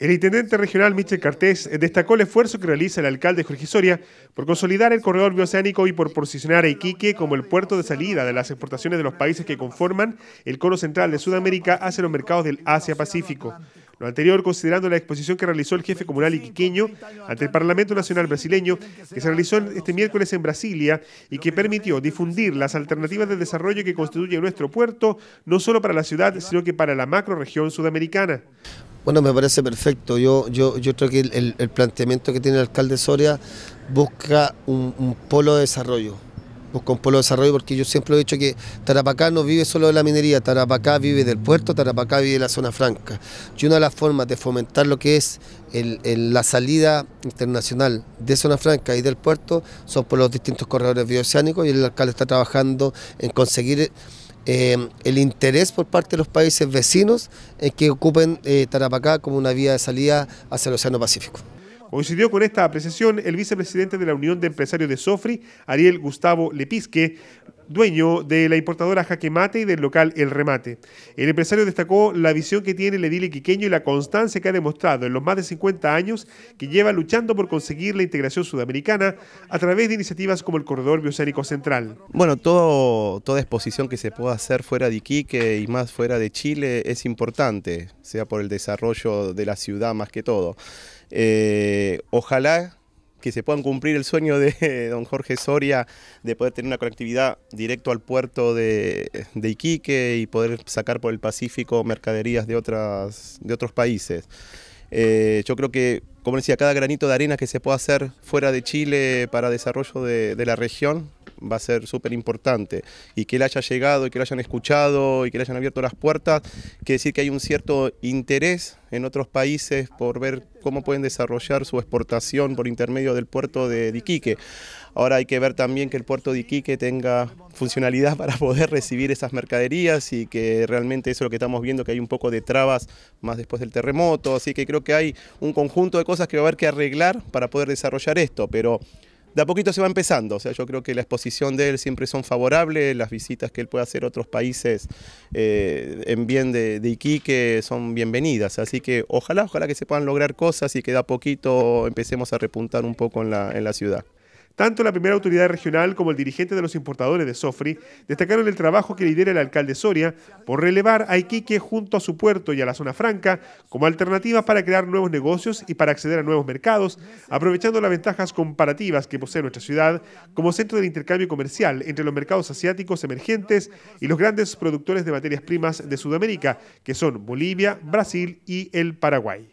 El intendente regional Michel Cartés destacó el esfuerzo que realiza el alcalde Jorge Soria por consolidar el corredor bioceánico y por posicionar a Iquique como el puerto de salida de las exportaciones de los países que conforman el coro central de Sudamérica hacia los mercados del Asia-Pacífico. Lo anterior considerando la exposición que realizó el jefe comunal iquiqueño ante el Parlamento Nacional Brasileño, que se realizó este miércoles en Brasilia y que permitió difundir las alternativas de desarrollo que constituye nuestro puerto, no solo para la ciudad, sino que para la macro región sudamericana. Bueno, me parece perfecto. Yo, yo, yo creo que el, planteamiento que tiene el alcalde Soria busca un polo de desarrollo, pues, con Polo Desarrollo, porque yo siempre he dicho que Tarapacá no vive solo de la minería, Tarapacá vive del puerto, Tarapacá vive de la zona franca. Y una de las formas de fomentar lo que es la salida internacional de zona franca y del puerto son por los distintos corredores bioceánicos y el alcalde está trabajando en conseguir... Eh, el interés por parte de los países vecinos en que ocupen eh, Tarapacá como una vía de salida hacia el Océano Pacífico. Coincidió con esta apreciación el vicepresidente de la Unión de Empresarios de Sofri, Ariel Gustavo Lepisque, dueño de la importadora Jaquemate y del local El Remate. El empresario destacó la visión que tiene el edil quiqueño y la constancia que ha demostrado en los más de 50 años que lleva luchando por conseguir la integración sudamericana a través de iniciativas como el Corredor Bioceánico Central. Bueno, todo, toda exposición que se pueda hacer fuera de Iquique y más fuera de Chile es importante, sea por el desarrollo de la ciudad más que todo. Eh, ojalá que se puedan cumplir el sueño de don Jorge Soria de poder tener una conectividad directo al puerto de, Iquique y poder sacar por el Pacífico mercaderías de, otras, de otros países. Eh, yo creo que, como decía, cada granito de arena que se pueda hacer fuera de Chile para desarrollo de, de la región va a ser súper importante. Y que él haya llegado, y que lo hayan escuchado, y que le hayan abierto las puertas, quiere decir que hay un cierto interés en otros países por ver cómo pueden desarrollar su exportación por intermedio del puerto de Iquique. Ahora hay que ver también que el puerto de Iquique tenga funcionalidad para poder recibir esas mercaderías y que realmente eso es lo que estamos viendo, que hay un poco de trabas más después del terremoto, así que creo que hay un conjunto de cosas que va a haber que arreglar para poder desarrollar esto, pero de a poquito se va empezando. O sea, yo creo que la exposición de él siempre son favorables, las visitas que él puede hacer a otros países eh, en bien de, de, Iquique son bienvenidas. Así que ojalá, ojalá que se puedan lograr cosas y que de a poquito empecemos a repuntar un poco en la, en la ciudad. Tanto la primera autoridad regional como el dirigente de los importadores de Sofri destacaron el trabajo que lidera el alcalde Soria por relevar a Iquique junto a su puerto y a la zona franca como alternativas para crear nuevos negocios y para acceder a nuevos mercados, aprovechando las ventajas comparativas que posee nuestra ciudad como centro del intercambio comercial entre los mercados asiáticos emergentes y los grandes productores de materias primas de Sudamérica, que son Bolivia, Brasil y el Paraguay.